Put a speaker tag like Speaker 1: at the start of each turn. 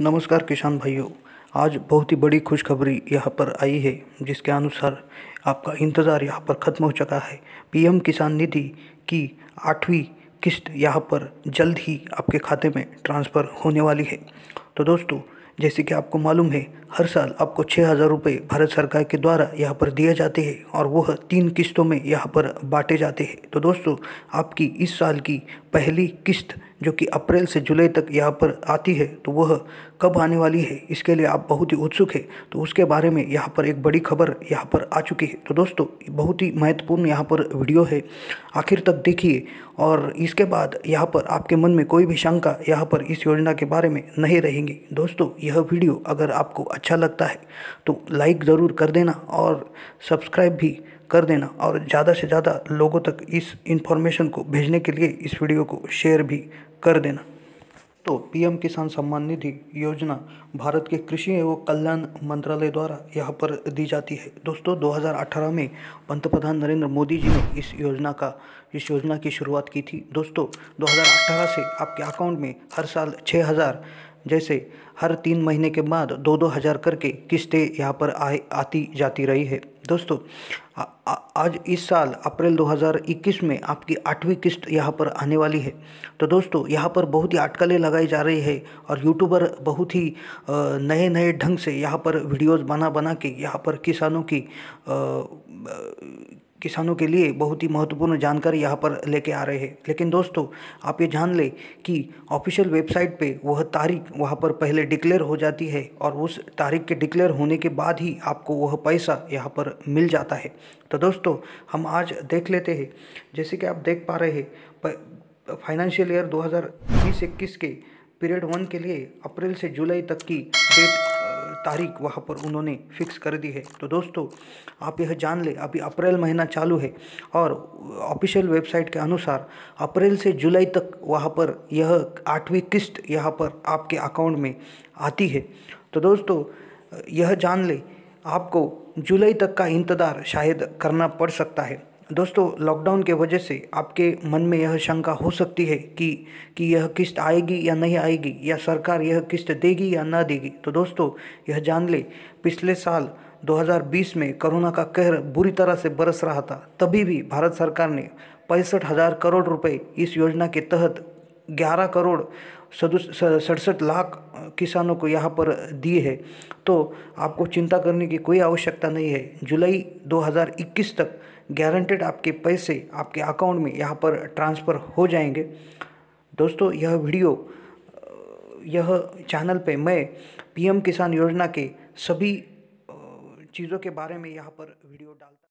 Speaker 1: नमस्कार किसान भाइयों आज बहुत ही बड़ी खुशखबरी यहाँ पर आई है जिसके अनुसार आपका इंतज़ार यहाँ पर ख़त्म हो चुका है पीएम किसान निधि की आठवीं किस्त यहाँ पर जल्द ही आपके खाते में ट्रांसफ़र होने वाली है तो दोस्तों जैसे कि आपको मालूम है हर साल आपको छः हज़ार रुपये भारत सरकार के द्वारा यहाँ पर दिए जाते हैं और वह तीन किस्तों में यहाँ पर बांटे जाते हैं तो दोस्तों आपकी इस साल की पहली किस्त जो कि अप्रैल से जुलाई तक यहाँ पर आती है तो वह कब आने वाली है इसके लिए आप बहुत ही उत्सुक है तो उसके बारे में यहाँ पर एक बड़ी खबर यहाँ पर आ चुकी है तो दोस्तों बहुत ही महत्वपूर्ण यहाँ पर वीडियो है आखिर तक देखिए और इसके बाद यहाँ पर आपके मन में कोई भी शंका यहाँ पर इस योजना के बारे में नहीं रहेंगी दोस्तों यह वीडियो अगर आपको अच्छा लगता है तो लाइक ज़रूर कर देना और सब्सक्राइब भी कर देना और ज़्यादा से ज़्यादा लोगों तक इस इन्फॉर्मेशन को भेजने के लिए इस वीडियो को शेयर भी कर देना तो पीएम किसान सम्मान निधि योजना भारत के कृषि एवं कल्याण मंत्रालय द्वारा यहाँ पर दी जाती है दोस्तों 2018 में पंतप्रधान नरेंद्र मोदी जी ने इस योजना का इस योजना की शुरुआत की थी दोस्तों 2018 से आपके अकाउंट में हर साल छः हज़ार जैसे हर तीन महीने के बाद दो दो हज़ार करके किस्तें यहाँ पर आए आती जाती रही है दोस्तों आज इस साल अप्रैल 2021 में आपकी आठवीं किस्त यहाँ पर आने वाली है तो दोस्तों यहाँ पर बहुत ही अटकलें लगाई जा रही है और यूट्यूबर बहुत ही नए नए ढंग से यहाँ पर वीडियोस बना बना के यहाँ पर किसानों की किसानों के लिए बहुत ही महत्वपूर्ण जानकारी यहाँ पर लेके आ रहे हैं लेकिन दोस्तों आप ये जान लें कि ऑफिशियल वेबसाइट पे वह तारीख वहाँ पर पहले डिक्लेयर हो जाती है और उस तारीख के डिक्लेयर होने के बाद ही आपको वह पैसा यहाँ पर मिल जाता है तो दोस्तों हम आज देख लेते हैं जैसे कि आप देख पा रहे हैं फाइनेंशियल ईयर दो हज़ार के पीरियड वन के लिए अप्रैल से जुलाई तक की डेट तारीख वहाँ पर उन्होंने फिक्स कर दी है तो दोस्तों आप यह जान ले अभी अप्रैल महीना चालू है और ऑफिशियल वेबसाइट के अनुसार अप्रैल से जुलाई तक वहाँ पर यह आठवीं किस्त यहाँ पर आपके अकाउंट में आती है तो दोस्तों यह जान ले आपको जुलाई तक का इंतज़ार शायद करना पड़ सकता है दोस्तों लॉकडाउन के वजह से आपके मन में यह शंका हो सकती है कि कि यह किस्त आएगी या नहीं आएगी या सरकार यह किस्त देगी या ना देगी तो दोस्तों यह जान ले पिछले साल 2020 में कोरोना का कहर बुरी तरह से बरस रहा था तभी भी भारत सरकार ने पैंसठ हज़ार करोड़ रुपए इस योजना के तहत 11 करोड़ सड़सठ लाख किसानों को यहाँ पर दिए हैं तो आपको चिंता करने की कोई आवश्यकता नहीं है जुलाई 2021 तक गारंटेड आपके पैसे आपके अकाउंट में यहाँ पर ट्रांसफ़र हो जाएंगे दोस्तों यह वीडियो यह चैनल पे मैं पीएम किसान योजना के सभी चीज़ों के बारे में यहाँ पर वीडियो डालता